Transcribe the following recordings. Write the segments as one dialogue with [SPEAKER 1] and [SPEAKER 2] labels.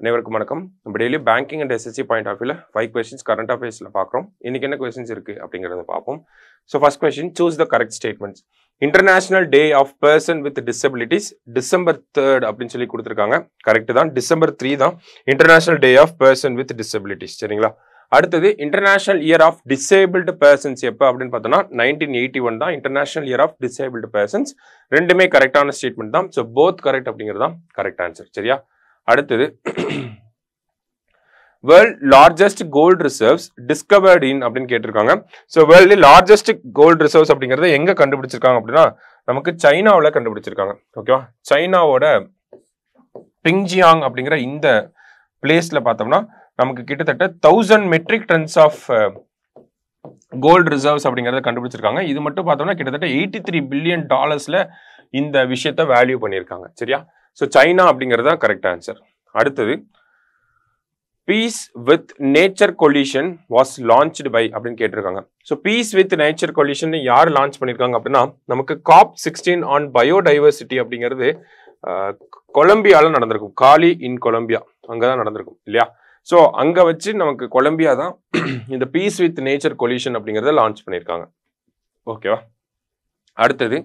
[SPEAKER 1] அனைவருக்கும் வணக்கம் நம்ம daily banking and SSC point of வியூல ஃபைவ் கொஸ்டின்ஸ் கரண்ட் அஃபேர்ஸில் பார்க்குறோம் இன்றைக்கி என்ன கொஸ்டின்ஸ் இருக்குது அப்படிங்கிறத பார்ப்போம் so first question choose the correct statements international day of person with disabilities December third அப்படின்னு சொல்லி கொடுத்துருக்காங்க கரெக்ட் தான் டிசம்பர் த்ரீ தான் international day of person with disabilities சரிங்களா அடுத்தது international year of disabled persons எப்போ அப்படின்னு பார்த்தோம்னா நைன்டீன் எயிட்டி ஒன் தான் international year of disabled persons ரெண்டுமே கரெக்டான ஸ்டேட்மெண்ட் தான் ஸோ போத் கரெக்ட் அப்படிங்கிறது தான் கரெக்ட் ஆன்சர் சரியா அடுத்தது world largest gold reserves discovered in அப்படின்னு கேட்டிருக்காங்க so world largest gold reserves அப்படிங்கிறத எங்கே கண்டுபிடிச்சிருக்காங்க அப்படின்னா நமக்கு சைனாவில் கண்டுபிடிச்சிருக்காங்க ஓகேவா சைனாவோட பிங்ஜியாங் அப்படிங்கிற இந்த பிளேஸில் பார்த்தோம்னா நமக்கு கிட்டத்தட்ட thousand metric tons of gold reserves அப்படிங்கிறத கண்டுபிடிச்சிருக்காங்க இது மட்டும் பார்த்தோம்னா கிட்டத்தட்ட எயிட்டி த்ரீ பில்லியன் டாலர்ஸில் இந்த விஷயத்த வேல்யூ பண்ணியிருக்காங்க சரியா ஸோ சைனா அப்படிங்கிறது தான் கரெக்ட் ஆன்சர் அடுத்தது peace with nature coalition was launched by அப்படின்னு கேட்டிருக்காங்க so peace with nature coalition யார் லான்ச் பண்ணியிருக்காங்க அப்படின்னா நமக்கு காப் சிக்ஸ்டீன் ஆன் பயோடைவர்சிட்டி அப்படிங்கிறது கொலம்பியாவில் நடந்திருக்கும் காலி இன் கொலம்பியா அங்கே தான் நடந்திருக்கும் இல்லையா ஸோ அங்கே வச்சு நமக்கு கொலம்பியா தான் இந்த பீஸ் வித் நேச்சர் கொல்யூஷன் அப்படிங்கிறத லான்ச் பண்ணியிருக்காங்க ஓகேவா அடுத்தது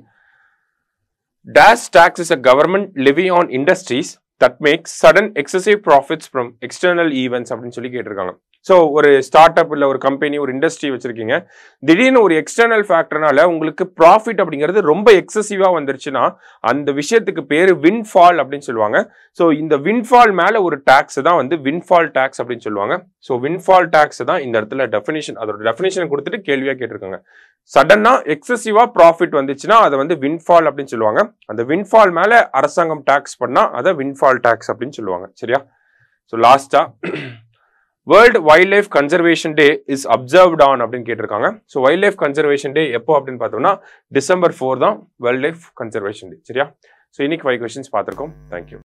[SPEAKER 1] DAS tax is a government levy on industries that makes sudden excessive profits from external events அப்படின்னு சொல்லி கேட்டிருக்காங்க ஸோ ஒரு ஸ்டார்ட் அப் இல்லை ஒரு கம்பெனி ஒரு இண்டஸ்ட்ரி வச்சுருக்கீங்க திடீர்னு ஒரு எக்ஸ்டர்னல் ஃபேக்டர்னால உங்களுக்கு ப்ராஃபிட் அப்படிங்கிறது ரொம்ப எக்ஸசிவாக வந்துருச்சுன்னா அந்த விஷயத்துக்கு பேர் வின்ஃபால் அப்படின்னு சொல்லுவாங்க ஸோ இந்த வின்ஃபால் மேலே ஒரு டேக்ஸ் தான் வந்து வின்ஃபால் டேக்ஸ் அப்படின்னு சொல்லுவாங்க ஸோ வின்ஃபால் டேக்ஸ் தான் இந்த இடத்துல டெஃபினேஷன் அதோட டெஃபினேஷன் கொடுத்துட்டு கேள்வியாக கேட்டிருக்காங்க சடனாக எக்ஸசிவாக ப்ராஃபிட் வந்துச்சுன்னா அதை வந்து வின்ஃபால் அப்படின்னு சொல்லுவாங்க அந்த வின்ஃபால் மேலே அரசாங்கம் டேக்ஸ் பண்ணால் அதை வின்ஃபால் ஃபால் டேக்ஸ் அப்படின்னு சொல்லுவாங்க சரியா ஸோ லாஸ்டா world wildlife conservation day is observed on அப்படின்னு கேட்டிருக்காங்க so wildlife conservation day எப்போ அப்படின்னு பார்த்தோம்னா டிசம்பர் ஃபோர் தான் வைல்ட் லைஃப் கன்சர்வேஷன் டே சரியா ஸோ இன்னைக்கு ஃபைவ் கொஸ்டின்ஸ் பார்த்துருக்கோம் தேங்க்யூ